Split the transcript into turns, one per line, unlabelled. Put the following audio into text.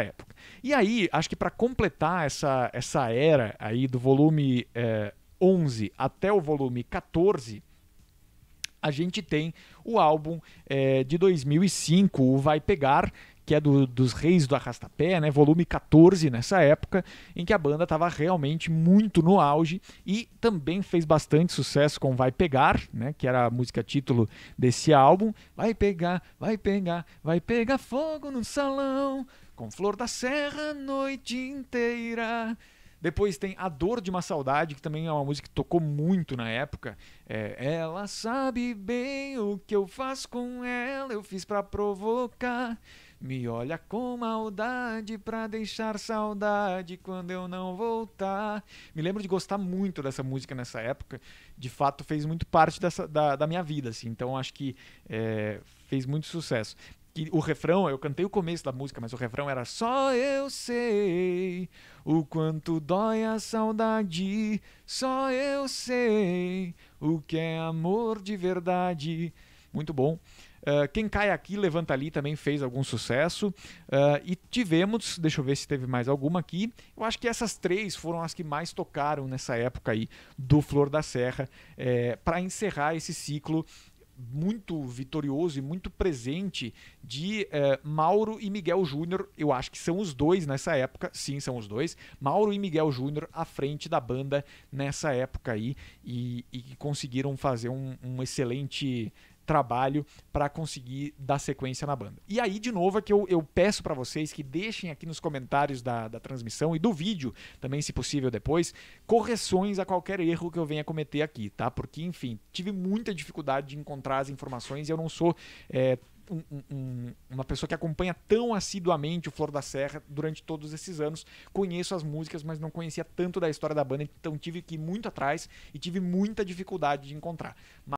época. E aí, acho que para completar essa, essa era aí do volume é, eh, 11 até o volume 14, a gente tem o álbum é, de 2005, o Vai Pegar, que é do, dos Reis do Arrastapé, né, volume 14 nessa época, em que a banda estava realmente muito no auge e também fez bastante sucesso com Vai Pegar, né, que era a música título desse álbum. Vai pegar, vai pegar, vai pegar fogo no salão, com flor da serra a noite inteira. Depois tem A Dor de uma Saudade, que também é uma música que tocou muito na época. É, ela sabe bem o que eu faço com ela, eu fiz para provocar. Me olha com maldade pra deixar saudade quando eu não voltar. Me lembro de gostar muito dessa música nessa época. De fato, fez muito parte dessa, da, da minha vida, assim. Então, acho que é, fez muito sucesso que o refrão, eu cantei o começo da música, mas o refrão era só eu sei o quanto dói a saudade, só eu sei o que é amor de verdade. Muito bom. Uh, quem cai aqui, levanta ali também fez algum sucesso. Uh, e tivemos, deixa eu ver se teve mais alguma aqui. Eu acho que essas três foram as que mais tocaram nessa época aí do Flor da Serra, é, eh, para encerrar esse ciclo muito vitorioso e muito presente de é, Mauro e Miguel Júnior. Eu acho que são os dois nessa época, sim, são os dois. Mauro e Miguel Júnior à frente da banda nessa época aí e, e conseguiram fazer um, um excelente trabalho para conseguir dar sequência na banda. E aí, de novo, é que eu, eu peço para vocês que deixem aqui nos comentários da, da transmissão e do vídeo, também, se possível, depois, correções a qualquer erro que eu venha cometer aqui, tá? Porque, enfim, tive muita dificuldade de encontrar as informações e eu não sou. É, um, um, uma pessoa que acompanha tão assiduamente o Flor da Serra durante todos esses anos. Conheço as músicas, mas não conhecia tanto da história da banda, então tive que ir muito atrás e tive muita dificuldade de encontrar. Mas